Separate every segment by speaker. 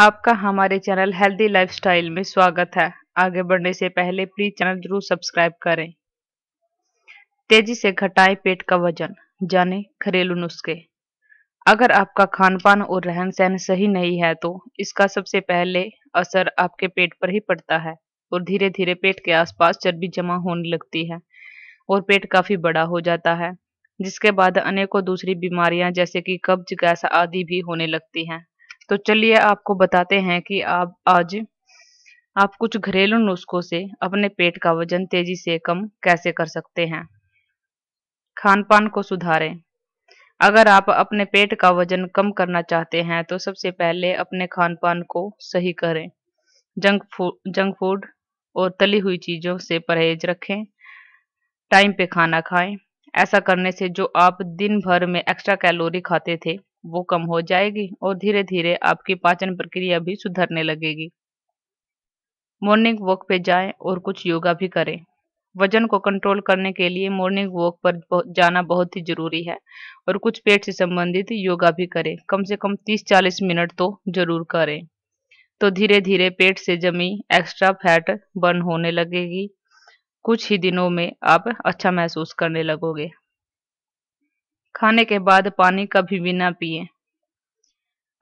Speaker 1: आपका हमारे channel healthy lifestyle में स्वागत है आगे बढ़ने से पहले प्लीज चैनल जरूर सब्सक्राइब करें तेजी से घटाएं पेट का वजन जाने घरेलू नुस्खे अगर आपका खान पान और रहन सहन सही नहीं है तो इसका सबसे पहले असर आपके पेट पर ही पड़ता है और धीरे धीरे पेट के आसपास चर्बी जमा होने लगती है और पेट काफी बड़ा हो जाता है जिसके बाद अनेकों दूसरी बीमारियां जैसे कि कब्ज गैस आदि भी होने लगती हैं तो चलिए आपको बताते हैं कि आप आज आप कुछ घरेलू नुस्खों से अपने पेट का वजन तेजी से कम कैसे कर सकते हैं खान पान को सुधारें अगर आप अपने पेट का वजन कम करना चाहते हैं तो सबसे पहले अपने खान पान को सही करें जंक फूड जंक फूड और तली हुई चीज़ों से परहेज रखें टाइम पे खाना खाएं ऐसा करने से जो आप दिन भर में एक्स्ट्रा कैलोरी खाते थे वो कम हो जाएगी और धीरे धीरे आपकी पाचन प्रक्रिया भी सुधरने लगेगी मॉर्निंग वॉक पे जाएं और कुछ योगा भी करें वजन को कंट्रोल करने के लिए मॉर्निंग वॉक पर जाना बहुत ही जरूरी है और कुछ पेट से संबंधित योगा भी करें कम से कम 30-40 मिनट तो जरूर करें तो धीरे धीरे पेट से जमी एक्स्ट्रा फैट बर्न होने लगेगी कुछ ही दिनों में आप अच्छा महसूस करने लगोगे खाने के बाद पानी कभी भी ना पिए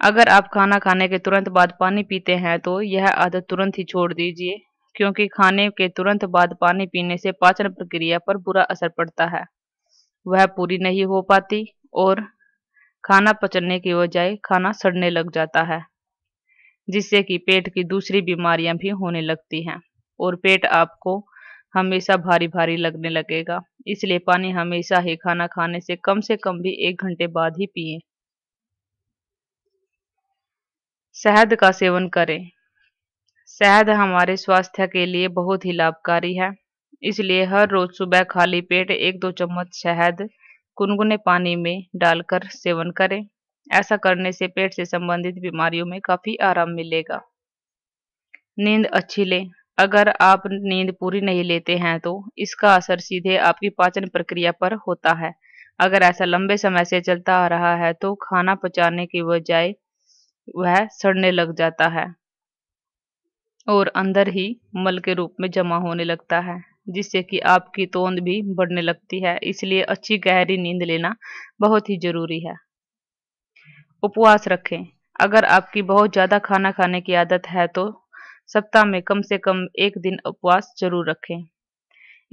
Speaker 1: अगर आप खाना खाने के तुरंत बाद पानी पीते हैं तो यह आदत तुरंत ही छोड़ दीजिए क्योंकि खाने के तुरंत बाद पानी पीने से पाचन प्रक्रिया पर बुरा असर पड़ता है वह पूरी नहीं हो पाती और खाना पचने की बजाय खाना सड़ने लग जाता है जिससे कि पेट की दूसरी बीमारियां भी होने लगती हैं और पेट आपको हमेशा भारी भारी लगने लगेगा इसलिए पानी हमेशा ही खाना खाने से कम से कम भी एक घंटे बाद ही पिए शहद का सेवन करें शहद हमारे स्वास्थ्य के लिए बहुत ही लाभकारी है इसलिए हर रोज सुबह खाली पेट एक दो चम्मच शहद गुनगुने पानी में डालकर सेवन करें ऐसा करने से पेट से संबंधित बीमारियों में काफ़ी आराम मिलेगा नींद अच्छी लें अगर आप नींद पूरी नहीं लेते हैं तो इसका असर सीधे आपकी पाचन प्रक्रिया पर होता है अगर ऐसा लंबे समय से चलता आ रहा है तो खाना पचाने की बजाय वह सड़ने लग जाता है और अंदर ही मल के रूप में जमा होने लगता है जिससे कि आपकी तोंद भी बढ़ने लगती है इसलिए अच्छी गहरी नींद लेना बहुत ही जरूरी है उपवास रखें अगर आपकी बहुत ज़्यादा खाना खाने की आदत है तो सप्ताह में कम से कम एक दिन उपवास जरूर रखें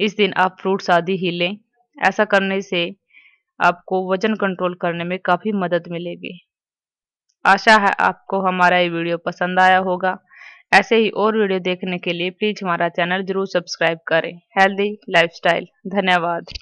Speaker 1: इस दिन आप फ्रूट्स आदि ही लें ऐसा करने से आपको वजन कंट्रोल करने में काफ़ी मदद मिलेगी आशा है आपको हमारा ये वीडियो पसंद आया होगा ऐसे ही और वीडियो देखने के लिए प्लीज़ हमारा चैनल जरूर सब्सक्राइब करें हेल्दी लाइफस्टाइल धन्यवाद